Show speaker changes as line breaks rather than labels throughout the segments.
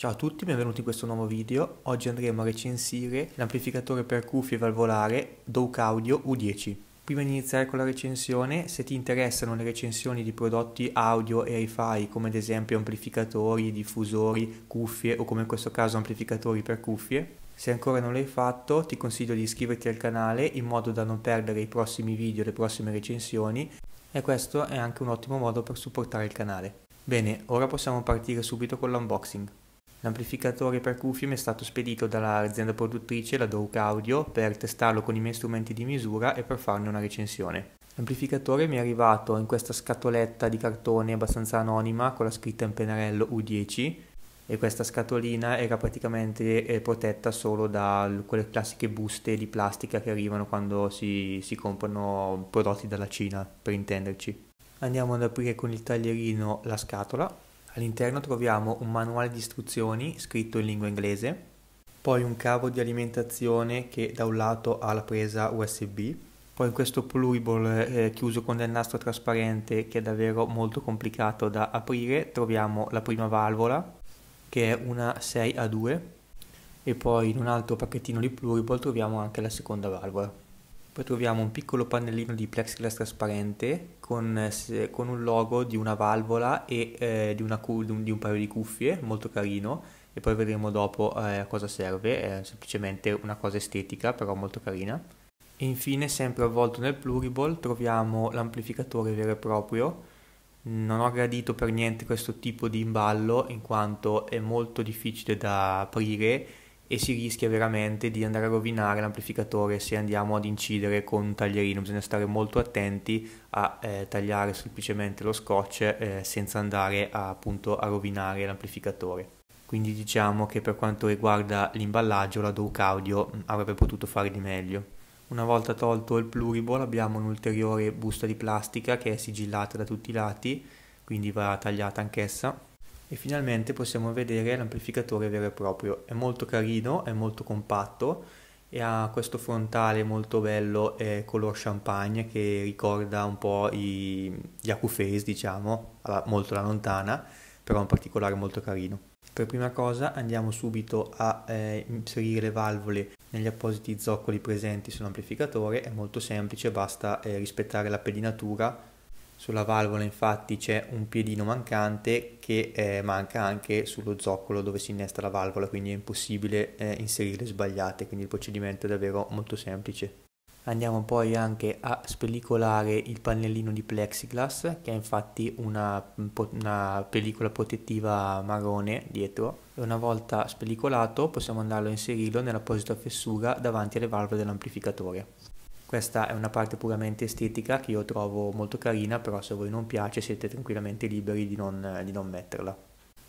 Ciao a tutti, benvenuti in questo nuovo video. Oggi andremo a recensire l'amplificatore per cuffie valvolare Douk Audio U10. Prima di iniziare con la recensione, se ti interessano le recensioni di prodotti audio e hi-fi, come ad esempio amplificatori, diffusori, cuffie o come in questo caso amplificatori per cuffie, se ancora non l'hai fatto ti consiglio di iscriverti al canale in modo da non perdere i prossimi video, le prossime recensioni e questo è anche un ottimo modo per supportare il canale. Bene, ora possiamo partire subito con l'unboxing. L'amplificatore per cuffie mi è stato spedito dall'azienda produttrice, la Douk Audio, per testarlo con i miei strumenti di misura e per farne una recensione. L'amplificatore mi è arrivato in questa scatoletta di cartone abbastanza anonima con la scritta in pennarello U10 e questa scatolina era praticamente eh, protetta solo da quelle classiche buste di plastica che arrivano quando si, si comprano prodotti dalla Cina, per intenderci. Andiamo ad aprire con il taglierino la scatola All'interno troviamo un manuale di istruzioni scritto in lingua inglese, poi un cavo di alimentazione che da un lato ha la presa USB, poi questo pluriball eh, chiuso con del nastro trasparente che è davvero molto complicato da aprire, troviamo la prima valvola che è una 6A2 e poi in un altro pacchettino di pluriball troviamo anche la seconda valvola. Poi troviamo un piccolo pannellino di plexiglass trasparente con, con, un logo di una valvola e eh, di, una di, un, di, un, paio di cuffie, molto carino, e poi vedremo dopo eh, a cosa serve, è semplicemente una cosa estetica però molto carina. E infine, sempre avvolto nel pluriball, troviamo l'amplificatore vero e proprio. Non ho gradito per niente questo tipo di imballo in quanto è molto difficile da aprire e si rischia veramente di andare a rovinare l'amplificatore se andiamo ad incidere con un taglierino, bisogna stare molto attenti a eh, tagliare semplicemente lo scotch eh, senza andare a, appunto a rovinare l'amplificatore. Quindi diciamo che per quanto riguarda l'imballaggio la Douk Audio mm, avrebbe potuto fare di meglio. Una volta tolto il pluriball abbiamo un'ulteriore busta di plastica che è sigillata da tutti i lati, quindi va tagliata anch'essa e finalmente possiamo vedere l'amplificatore vero e proprio. È molto carino, è molto compatto e ha questo frontale molto bello eh, color champagne che ricorda un po' i, gli Acuface diciamo, alla, molto la lontana, però un particolare molto carino. Per prima cosa andiamo subito a eh, inserire le valvole negli appositi zoccoli presenti sull'amplificatore, è molto semplice, basta eh, rispettare la pedinatura sulla valvola infatti c'è un piedino mancante che eh, manca anche sullo zoccolo dove si innesta la valvola, quindi è impossibile eh, inserire sbagliate, quindi il procedimento è davvero molto semplice. Andiamo poi anche a spellicolare il pannellino di plexiglass che è infatti una, mm, una, pellicola protettiva marrone dietro e una volta spellicolato possiamo andarlo a inserirlo nell'apposita fessura davanti alle valvole dell'amplificatore. Questa è una parte puramente estetica che io trovo molto carina, però se a voi non piace siete tranquillamente liberi di non, di non metterla.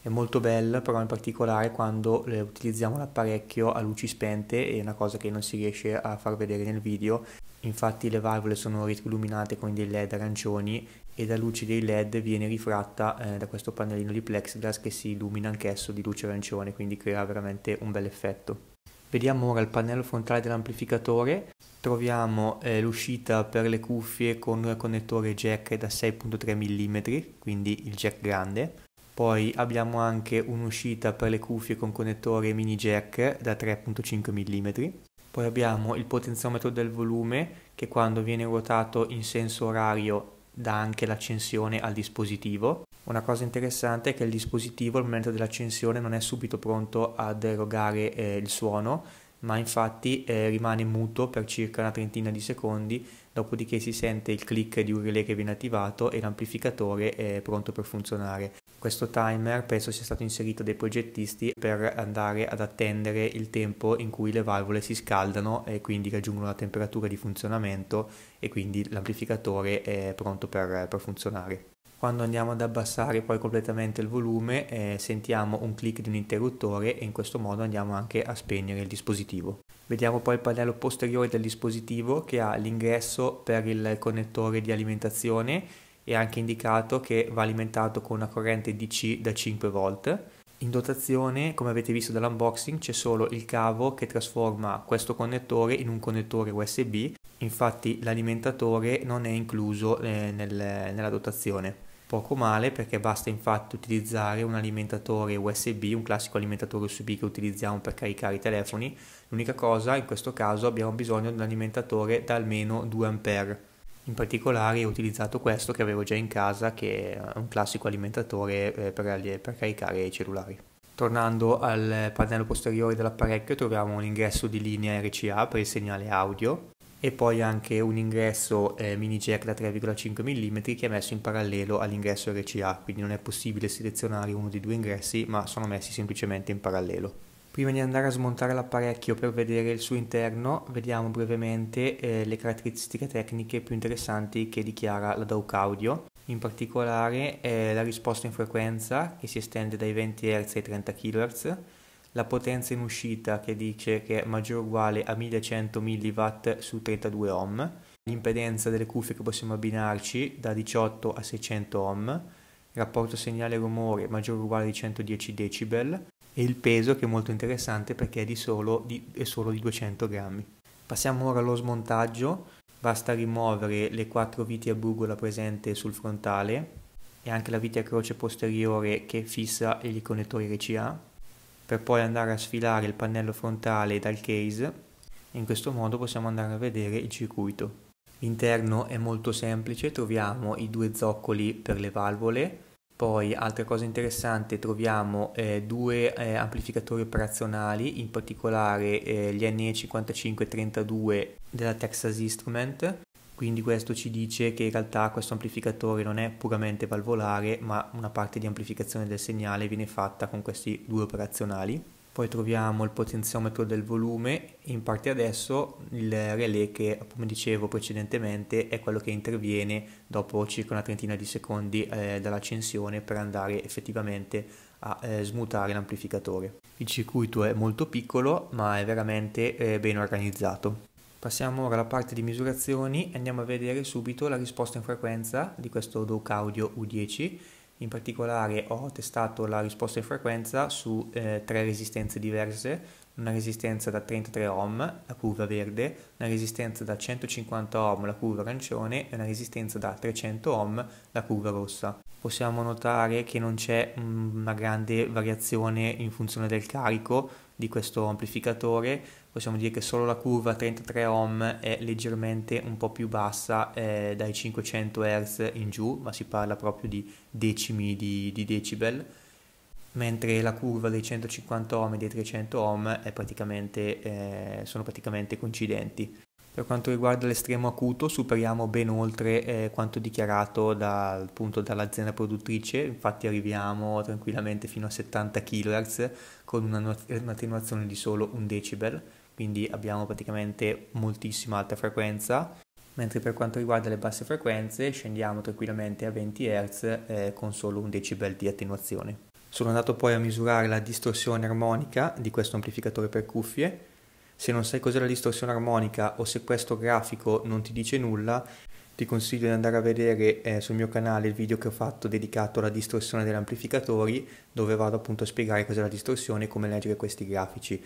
È molto bella però in particolare quando eh, utilizziamo l'apparecchio a luci spente, è una cosa che non si riesce a far vedere nel video. Infatti le valvole sono illuminate con dei led arancioni e la luce dei led viene rifratta eh, da questo pannellino di plexiglass che si illumina anch'esso di luce arancione, quindi crea veramente un bel effetto. Vediamo ora il pannello frontale dell'amplificatore, troviamo eh, l'uscita per le cuffie con un connettore jack da 6.3 mm, quindi il jack grande. Poi abbiamo anche un'uscita per le cuffie con connettore mini jack da 3.5 mm. Poi abbiamo il potenziometro del volume che quando viene ruotato in senso orario dà anche l'accensione al dispositivo. Una cosa interessante è che il dispositivo al momento dell'accensione non è subito pronto ad erogare eh, il suono, ma infatti eh, rimane muto per circa una trentina di secondi, dopodiché si sente il click di un relay che viene attivato e l'amplificatore è pronto per funzionare. Questo timer penso sia stato inserito dai progettisti per andare ad attendere il tempo in cui le valvole si scaldano e quindi raggiungono la temperatura di funzionamento e quindi l'amplificatore è pronto per, per funzionare. Quando andiamo ad abbassare poi completamente il volume eh, sentiamo un clic di un interruttore e in questo modo andiamo anche a spegnere il dispositivo. Vediamo poi il pannello posteriore del dispositivo che ha l'ingresso per il connettore di alimentazione e anche indicato che va alimentato con una corrente DC da 5 volt. In dotazione, come avete visto dall'unboxing, c'è solo il cavo che trasforma questo connettore in un connettore USB, infatti l'alimentatore non è incluso eh, nel, nella dotazione poco male perché basta infatti utilizzare un alimentatore USB, un classico alimentatore USB che utilizziamo per caricare i telefoni, l'unica cosa in questo caso abbiamo bisogno di un alimentatore da almeno 2A. In particolare ho utilizzato questo che avevo già in casa che è un classico alimentatore eh, per, per caricare i cellulari. Tornando al pannello posteriore dell'apparecchio troviamo l'ingresso di linea RCA per il segnale audio, e poi anche un ingresso eh, mini jack da 3,5 mm che è messo in parallelo all'ingresso RCA, quindi non è possibile selezionare uno dei due ingressi ma sono messi semplicemente in parallelo. Prima di andare a smontare l'apparecchio per vedere il suo interno, vediamo brevemente eh, le caratteristiche tecniche più interessanti che dichiara la DAUC Audio. In particolare eh, la risposta in frequenza che si estende dai 20 Hz ai 30 kHz, la potenza in uscita che dice che è maggiore o uguale a 1100 mW su 32 ohm, l'impedenza delle cuffie che possiamo abbinarci da 18 a 600 ohm, il rapporto segnale rumore maggiore o uguale a 110 decibel e il peso che è molto interessante perché è, di solo, di, è solo di 200 grammi. Passiamo ora allo smontaggio, basta rimuovere le quattro viti a bugola presenti sul frontale e anche la vite a croce posteriore che fissa gli connettori RCA per poi andare a sfilare il pannello frontale dal case in questo modo possiamo andare a vedere il circuito. L'interno è molto semplice, troviamo i due zoccoli per le valvole, poi altra cosa interessante troviamo eh, due eh, amplificatori operazionali, in particolare eh, gli NE5532 della Texas Instrument quindi questo ci dice che in realtà questo amplificatore non è puramente valvolare, ma una parte di amplificazione del segnale viene fatta con questi due operazionali. Poi troviamo il potenziometro del volume e in parte adesso il relè che, come dicevo precedentemente, è quello che interviene dopo circa una trentina di secondi eh, dall'accensione per andare effettivamente a eh, smutare l'amplificatore. Il circuito è molto piccolo ma è veramente eh, ben organizzato. Passiamo ora alla parte di misurazioni e andiamo a vedere subito la risposta in frequenza di questo DOC Audio U10. In particolare ho testato la risposta in frequenza su eh, tre resistenze diverse, una resistenza da 33 ohm, la curva verde, una resistenza da 150 ohm, la curva arancione e una resistenza da 300 ohm, la curva rossa. Possiamo notare che non c'è mm, una grande variazione in funzione del carico di questo amplificatore, possiamo dire che solo la curva 33 ohm è leggermente un po' più bassa eh, dai 500 Hz in giù, ma si parla proprio di decimi di, di decibel, mentre la curva dei 150 ohm e dei 300 ohm praticamente, eh, sono praticamente coincidenti. Per quanto riguarda l'estremo acuto superiamo ben oltre eh, quanto dichiarato da, appunto, dall'azienda produttrice, infatti arriviamo tranquillamente fino a 70 kHz con un'attenuazione di solo un decibel quindi abbiamo praticamente moltissima alta frequenza, mentre per quanto riguarda le basse frequenze scendiamo tranquillamente a 20 Hz eh, con solo un decibel di attenuazione. Sono andato poi a misurare la distorsione armonica di questo amplificatore per cuffie. Se non sai cos'è la distorsione armonica o se questo grafico non ti dice nulla, ti consiglio di andare a vedere eh, sul mio canale il video che ho fatto dedicato alla distorsione degli amplificatori, dove vado appunto a spiegare cos'è la distorsione e come leggere questi grafici.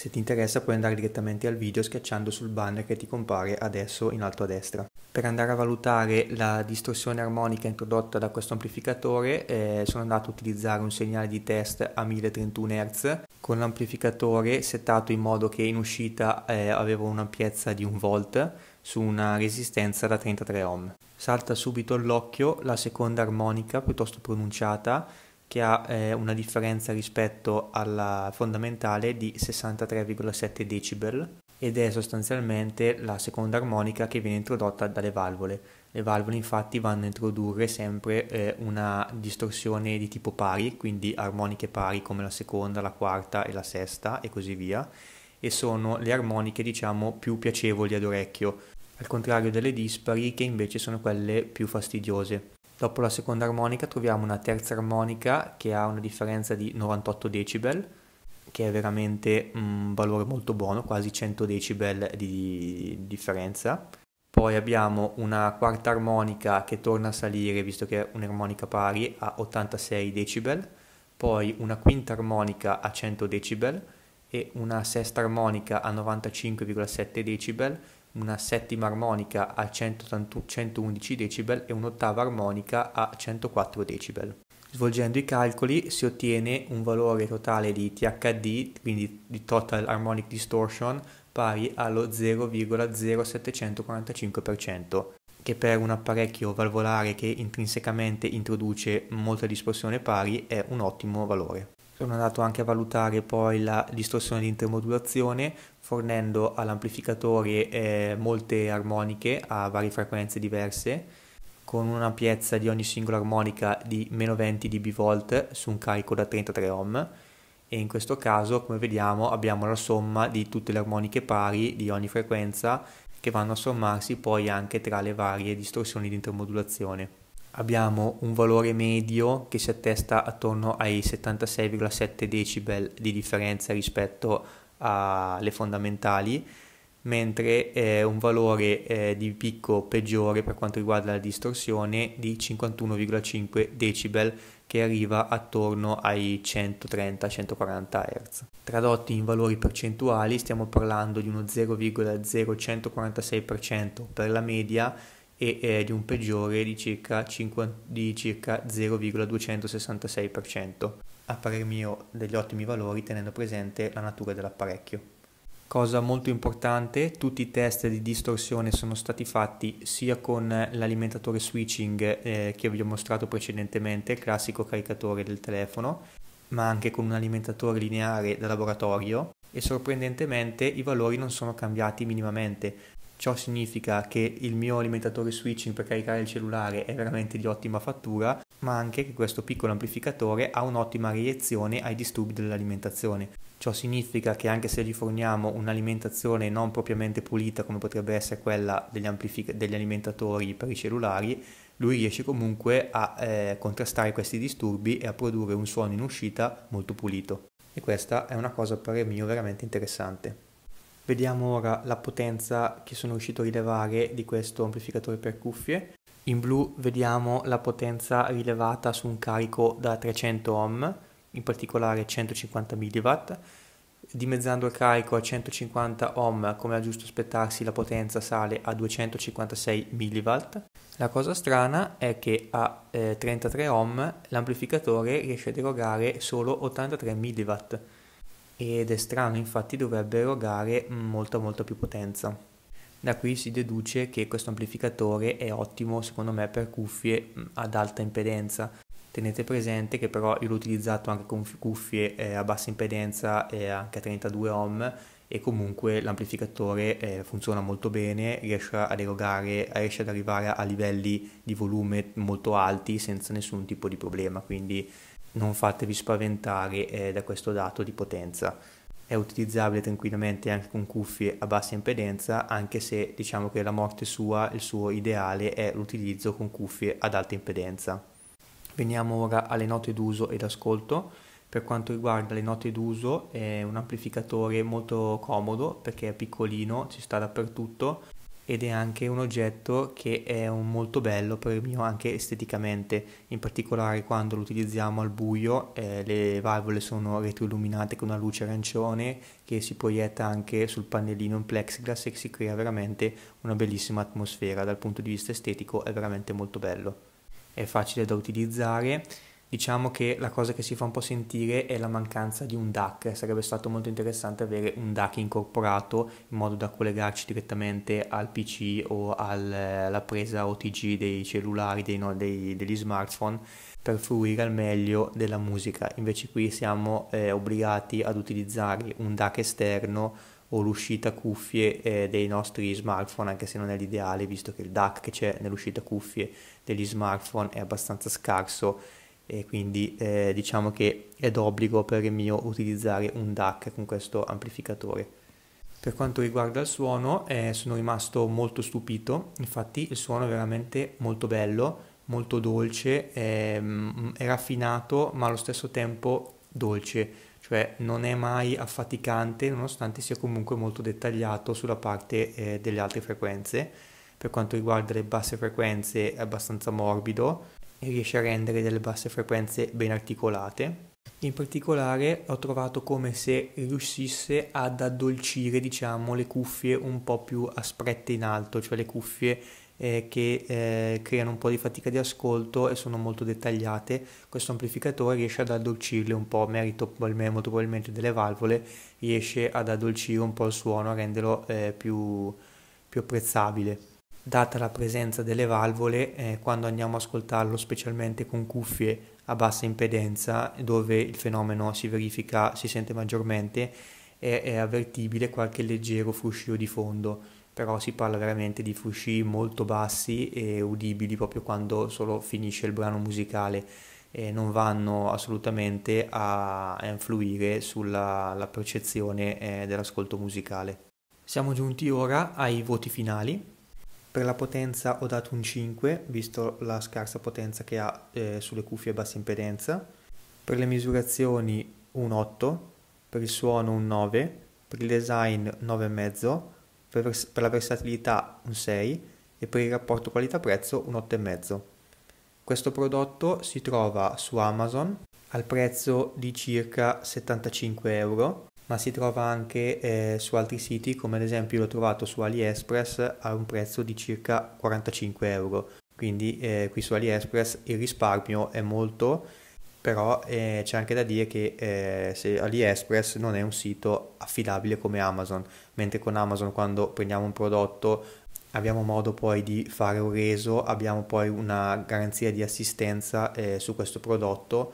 Se ti interessa puoi andare direttamente al video schiacciando sul banner che ti compare adesso in alto a destra. Per andare a valutare la distorsione armonica introdotta da questo amplificatore eh, sono andato a utilizzare un segnale di test a 1031 Hz con l'amplificatore settato in modo che in uscita eh, avevo un'ampiezza di 1 volt su una resistenza da 33 ohm. Salta subito all'occhio la seconda armonica piuttosto pronunciata che ha eh, una differenza rispetto alla fondamentale di 63,7 decibel ed è sostanzialmente la seconda armonica che viene introdotta dalle valvole. Le valvole infatti vanno a introdurre sempre eh, una distorsione di tipo pari, quindi armoniche pari come la seconda, la quarta e la sesta e così via, e sono le armoniche diciamo più piacevoli ad orecchio, al contrario delle dispari che invece sono quelle più fastidiose. Dopo la seconda armonica troviamo una terza armonica che ha una differenza di 98 decibel, che è veramente un valore molto buono, quasi 100 decibel di differenza. Poi abbiamo una quarta armonica che torna a salire, visto che è un'armonica pari, a 86 decibel, poi una quinta armonica a 100 decibel e una sesta armonica a 95,7 decibel una settima armonica a 111 decibel e un'ottava armonica a 104 decibel. Svolgendo i calcoli si ottiene un valore totale di THD, quindi di Total Harmonic Distortion, pari allo 0,0745%, che per un apparecchio valvolare che intrinsecamente introduce molta distorsione pari è un ottimo valore. Sono andato anche a valutare poi la distorsione di intermodulazione fornendo all'amplificatore eh, molte armoniche a varie frequenze diverse con un'ampiezza di ogni singola armonica di meno 20 dB volt su un carico da 33 ohm e in questo caso come vediamo abbiamo la somma di tutte le armoniche pari di ogni frequenza che vanno a sommarsi poi anche tra le varie distorsioni di intermodulazione abbiamo un valore medio che si attesta attorno ai 76,7 decibel di differenza rispetto alle fondamentali, mentre eh, un valore eh, di picco peggiore per quanto riguarda la distorsione di 51,5 decibel che arriva attorno ai 130-140 Hz. Tradotti in valori percentuali stiamo parlando di uno 0,0146% per la media e è eh, di un peggiore di circa, 50, di circa 0,266%, a parer mio degli ottimi valori tenendo presente la natura dell'apparecchio. Cosa molto importante, tutti i test di distorsione sono stati fatti sia con l'alimentatore switching eh, che vi ho mostrato precedentemente, il classico caricatore del telefono, ma anche con un alimentatore lineare da laboratorio e sorprendentemente i valori non sono cambiati minimamente, Ciò significa che il mio alimentatore switching per caricare il cellulare è veramente di ottima fattura, ma anche che questo piccolo amplificatore ha un'ottima reazione ai disturbi dell'alimentazione. Ciò significa che anche se gli forniamo un'alimentazione non propriamente pulita come potrebbe essere quella degli, amplific- degli alimentatori per i cellulari, lui riesce comunque a eh, contrastare questi disturbi e a produrre un suono in uscita molto pulito. E questa è una cosa per parer mio veramente interessante. Vediamo ora la potenza che sono riuscito a rilevare di questo amplificatore per cuffie. In blu vediamo la potenza rilevata su un carico da 300 ohm, in particolare 150 mW. Dimezzando il carico a 150 ohm, come è giusto aspettarsi, la potenza sale a 256 mW. La cosa strana è che a eh, 33 ohm l'amplificatore riesce a derogare solo 83 mW ed è strano infatti dovrebbe erogare molta molta più potenza. Da qui si deduce che questo amplificatore è ottimo secondo me per cuffie ad alta impedenza. Tenete presente che però io l'ho utilizzato anche con cuffie eh, a bassa impedenza e anche a 32 ohm e comunque l'amplificatore eh, funziona molto bene, riesce ad erogare, riesce ad arrivare a livelli di volume molto alti senza nessun tipo di problema, quindi non fatevi spaventare eh, da questo dato di potenza. È utilizzabile tranquillamente anche con cuffie a bassa impedenza, anche se diciamo che la morte sua, il suo ideale è l'utilizzo con cuffie ad alta impedenza. Veniamo ora alle note d'uso ed ascolto. Per quanto riguarda le note d'uso è un amplificatore molto comodo perché è piccolino, ci sta dappertutto ed è anche un oggetto che è molto bello per il mio anche esteticamente, in particolare quando lo utilizziamo al buio, eh, le valvole sono retroilluminate con una luce arancione che si proietta anche sul pannellino in plexiglass e si crea veramente una bellissima atmosfera, dal punto di vista estetico è veramente molto bello. È facile da utilizzare Diciamo che la cosa che si fa un po' sentire è la mancanza di un DAC, sarebbe stato molto interessante avere un DAC incorporato in modo da collegarci direttamente al PC o alla eh, presa OTG dei cellulari, dei, no, dei, degli smartphone per fruire al meglio della musica. Invece qui siamo eh, obbligati ad utilizzare un DAC esterno o l'uscita cuffie eh, dei nostri smartphone, anche se non è l'ideale, visto che il DAC che c'è nell'uscita cuffie degli smartphone è abbastanza scarso e quindi eh, diciamo che è d'obbligo per il mio utilizzare un DAC con questo amplificatore. Per quanto riguarda il suono eh, sono rimasto molto stupito, infatti il suono è veramente molto bello, molto dolce, è, ehm, è raffinato ma allo stesso tempo dolce, cioè non è mai affaticante nonostante sia comunque molto dettagliato sulla parte eh, delle altre frequenze. Per quanto riguarda le basse frequenze è abbastanza morbido, riesce a rendere delle basse frequenze ben articolate. In particolare ho trovato come se riuscisse ad addolcire diciamo, le cuffie un po' più asprette in alto, cioè le cuffie eh, che eh, creano un po' di fatica di ascolto e sono molto dettagliate. Questo amplificatore riesce ad addolcirle un po', merito molto probabilmente delle valvole, riesce ad addolcire un po' il suono, a renderlo eh, più, più apprezzabile data la presenza delle valvole eh, quando andiamo ad ascoltarlo specialmente con cuffie a bassa impedenza dove il fenomeno si verifica, si sente maggiormente è, è avvertibile qualche leggero fruscio di fondo però si parla veramente di frusci molto bassi e udibili proprio quando solo finisce il brano musicale e non vanno assolutamente a, influire sulla percezione eh, dell'ascolto musicale. Siamo giunti ora ai voti finali per la potenza ho dato un 5, visto la scarsa potenza che ha eh, sulle cuffie a bassa impedenza. Per le misurazioni un 8, per il suono un 9, per il design 9,5, per, per la versatilità un 6 e per il rapporto qualità-prezzo un 8,5. Questo prodotto si trova su Amazon al prezzo di circa 75 euro ma si trova anche eh, su altri siti, come ad esempio l'ho trovato su AliExpress a un prezzo di circa 45 euro. Quindi eh, qui su AliExpress il risparmio è molto, però eh, c'è anche da dire che eh, AliExpress non è un sito affidabile come Amazon, mentre con Amazon quando prendiamo un prodotto abbiamo modo poi di fare un reso, abbiamo poi una garanzia di assistenza eh, su questo prodotto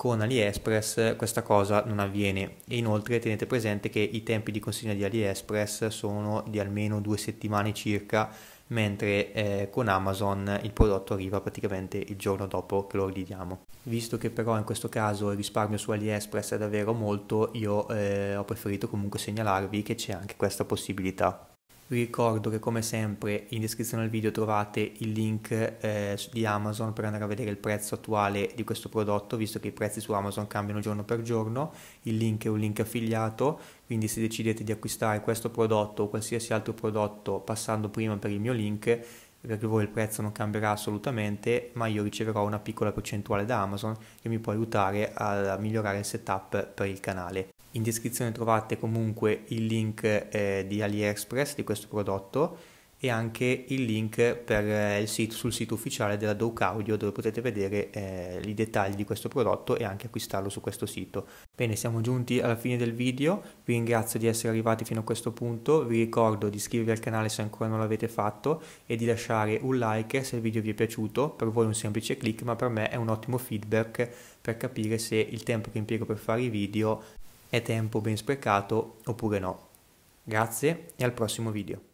con AliExpress questa cosa non avviene e inoltre tenete presente che i tempi di consegna di AliExpress sono di almeno due settimane circa, mentre eh, con Amazon il prodotto arriva praticamente il giorno dopo che lo ordiniamo. Visto che però in questo caso il risparmio su AliExpress è davvero molto, io eh, ho preferito comunque segnalarvi che c'è anche questa possibilità. Vi ricordo che come sempre in descrizione al video trovate il link eh, di Amazon per andare a vedere il prezzo attuale di questo prodotto, visto che i prezzi su Amazon cambiano giorno per giorno, il link è un link affiliato, quindi se decidete di acquistare questo prodotto o qualsiasi altro prodotto passando prima per il mio link, per voi il prezzo non cambierà assolutamente, ma io riceverò una piccola percentuale da Amazon che mi può aiutare a migliorare il setup per il canale. In descrizione trovate comunque il link eh, di AliExpress di questo prodotto e anche il link per, eh, il sito, sul sito ufficiale della Doc Audio dove potete vedere eh, i dettagli di questo prodotto e anche acquistarlo su questo sito. Bene, siamo giunti alla fine del video, vi ringrazio di essere arrivati fino a questo punto, vi ricordo di iscrivervi al canale se ancora non l'avete fatto e di lasciare un like se il video vi è piaciuto, per voi è un semplice clic ma per me è un ottimo feedback per capire se il tempo che impiego per fare i video è tempo ben sprecato oppure no. Grazie e al prossimo video.